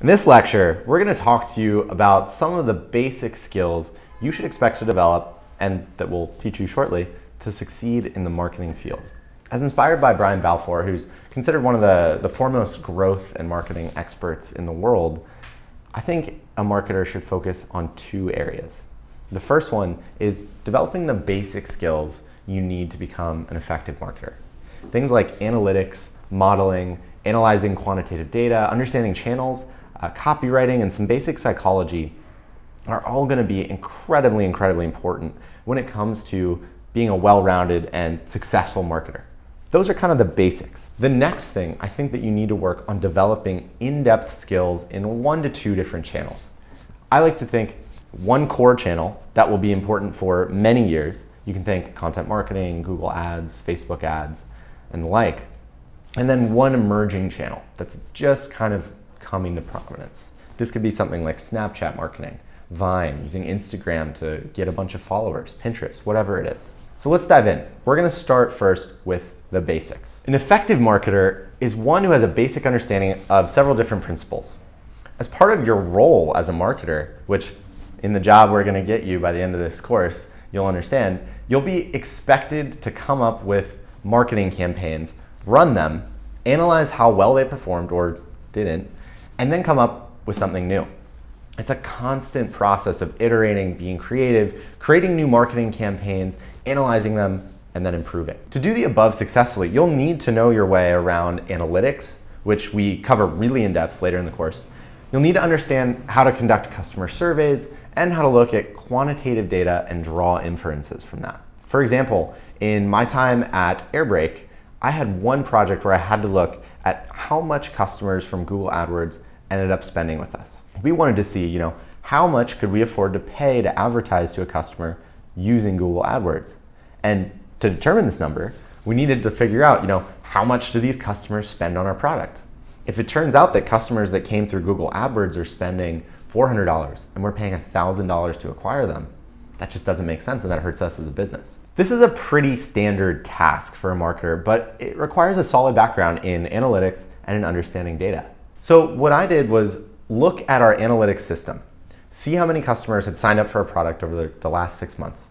In this lecture, we're going to talk to you about some of the basic skills you should expect to develop and that we'll teach you shortly to succeed in the marketing field. As inspired by Brian Balfour, who's considered one of the, the foremost growth and marketing experts in the world, I think a marketer should focus on two areas. The first one is developing the basic skills you need to become an effective marketer. Things like analytics, modeling, analyzing quantitative data, understanding channels, uh, copywriting, and some basic psychology are all going to be incredibly, incredibly important when it comes to being a well rounded and successful marketer. Those are kind of the basics. The next thing I think that you need to work on developing in depth skills in one to two different channels. I like to think one core channel that will be important for many years. You can think content marketing, Google ads, Facebook ads, and the like. And then one emerging channel that's just kind of coming to prominence. This could be something like Snapchat marketing, Vine, using Instagram to get a bunch of followers, Pinterest, whatever it is. So let's dive in. We're gonna start first with the basics. An effective marketer is one who has a basic understanding of several different principles. As part of your role as a marketer, which in the job we're gonna get you by the end of this course, you'll understand, you'll be expected to come up with marketing campaigns, run them, analyze how well they performed or didn't, and then come up with something new. It's a constant process of iterating, being creative, creating new marketing campaigns, analyzing them, and then improving. To do the above successfully, you'll need to know your way around analytics, which we cover really in depth later in the course. You'll need to understand how to conduct customer surveys and how to look at quantitative data and draw inferences from that. For example, in my time at Airbrake, I had one project where I had to look at how much customers from Google AdWords ended up spending with us. We wanted to see, you know, how much could we afford to pay to advertise to a customer using Google AdWords? And to determine this number, we needed to figure out, you know, how much do these customers spend on our product? If it turns out that customers that came through Google AdWords are spending $400 and we're paying $1,000 to acquire them, that just doesn't make sense and that hurts us as a business. This is a pretty standard task for a marketer, but it requires a solid background in analytics and in understanding data. So what I did was look at our analytics system, see how many customers had signed up for a product over the, the last six months,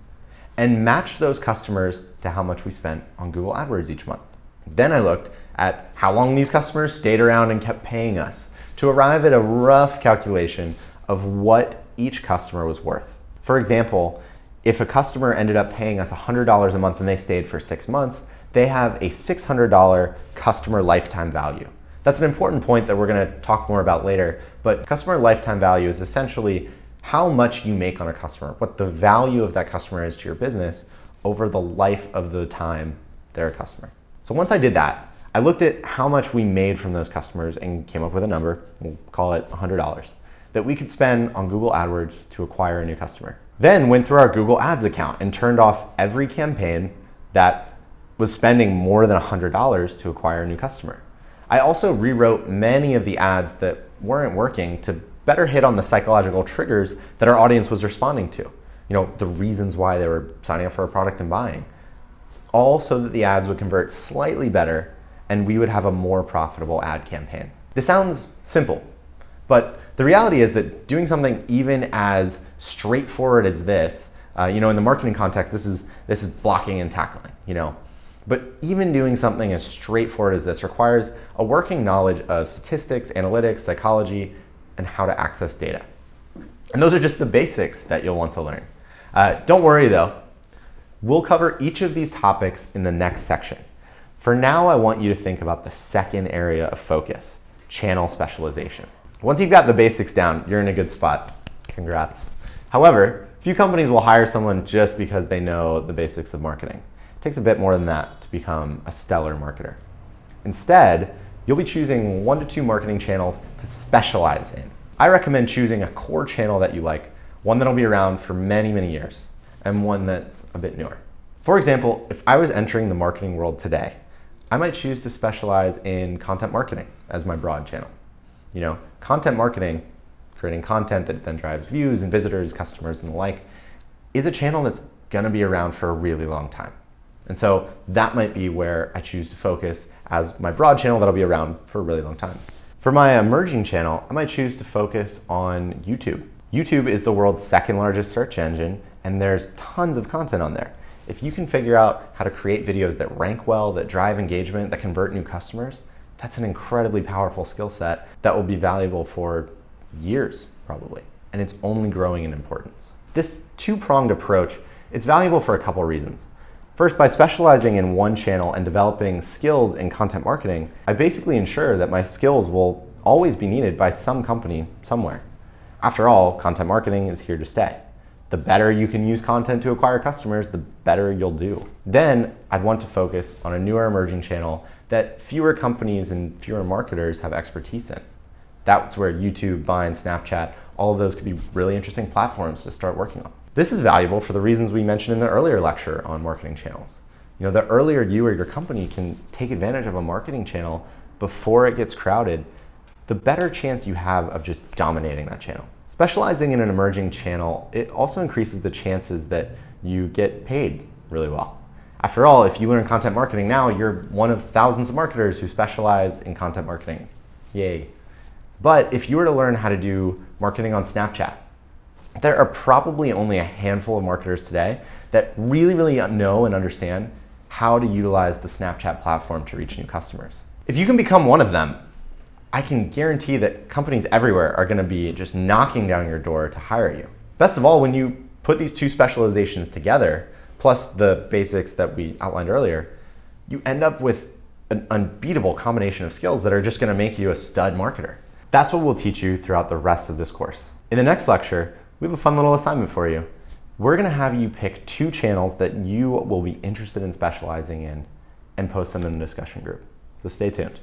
and matched those customers to how much we spent on Google AdWords each month. Then I looked at how long these customers stayed around and kept paying us to arrive at a rough calculation of what each customer was worth. For example, if a customer ended up paying us $100 a month and they stayed for six months, they have a $600 customer lifetime value. That's an important point that we're gonna talk more about later, but customer lifetime value is essentially how much you make on a customer, what the value of that customer is to your business over the life of the time they're a customer. So once I did that, I looked at how much we made from those customers and came up with a number, we'll call it $100, that we could spend on Google AdWords to acquire a new customer. Then went through our Google Ads account and turned off every campaign that was spending more than $100 to acquire a new customer. I also rewrote many of the ads that weren't working to better hit on the psychological triggers that our audience was responding to. You know, the reasons why they were signing up for a product and buying. All so that the ads would convert slightly better and we would have a more profitable ad campaign. This sounds simple, but the reality is that doing something even as straightforward as this, uh, you know, in the marketing context, this is this is blocking and tackling. You know, but even doing something as straightforward as this requires a working knowledge of statistics, analytics, psychology, and how to access data. And those are just the basics that you'll want to learn. Uh, don't worry though, we'll cover each of these topics in the next section. For now, I want you to think about the second area of focus, channel specialization. Once you've got the basics down, you're in a good spot. Congrats. However, few companies will hire someone just because they know the basics of marketing. It takes a bit more than that to become a stellar marketer. Instead, you'll be choosing one to two marketing channels to specialize in. I recommend choosing a core channel that you like, one that'll be around for many, many years, and one that's a bit newer. For example, if I was entering the marketing world today, I might choose to specialize in content marketing as my broad channel. You know, content marketing, creating content that then drives views and visitors, customers, and the like, is a channel that's gonna be around for a really long time. And so that might be where I choose to focus as my broad channel that'll be around for a really long time. For my emerging channel, I might choose to focus on YouTube. YouTube is the world's second largest search engine, and there's tons of content on there. If you can figure out how to create videos that rank well, that drive engagement, that convert new customers, that's an incredibly powerful skill set that will be valuable for years, probably. And it's only growing in importance. This two pronged approach, it's valuable for a couple reasons. First, by specializing in one channel and developing skills in content marketing, I basically ensure that my skills will always be needed by some company somewhere. After all, content marketing is here to stay. The better you can use content to acquire customers, the better you'll do. Then I'd want to focus on a newer emerging channel that fewer companies and fewer marketers have expertise in. That's where YouTube, Vine, Snapchat, all of those could be really interesting platforms to start working on. This is valuable for the reasons we mentioned in the earlier lecture on marketing channels. You know, the earlier you or your company can take advantage of a marketing channel before it gets crowded, the better chance you have of just dominating that channel. Specializing in an emerging channel, it also increases the chances that you get paid really well. After all, if you learn content marketing now, you're one of thousands of marketers who specialize in content marketing. Yay. But if you were to learn how to do marketing on Snapchat there are probably only a handful of marketers today that really, really know and understand how to utilize the Snapchat platform to reach new customers. If you can become one of them, I can guarantee that companies everywhere are going to be just knocking down your door to hire you. Best of all, when you put these two specializations together, plus the basics that we outlined earlier, you end up with an unbeatable combination of skills that are just going to make you a stud marketer. That's what we'll teach you throughout the rest of this course. In the next lecture, we have a fun little assignment for you. We're gonna have you pick two channels that you will be interested in specializing in and post them in the discussion group. So stay tuned.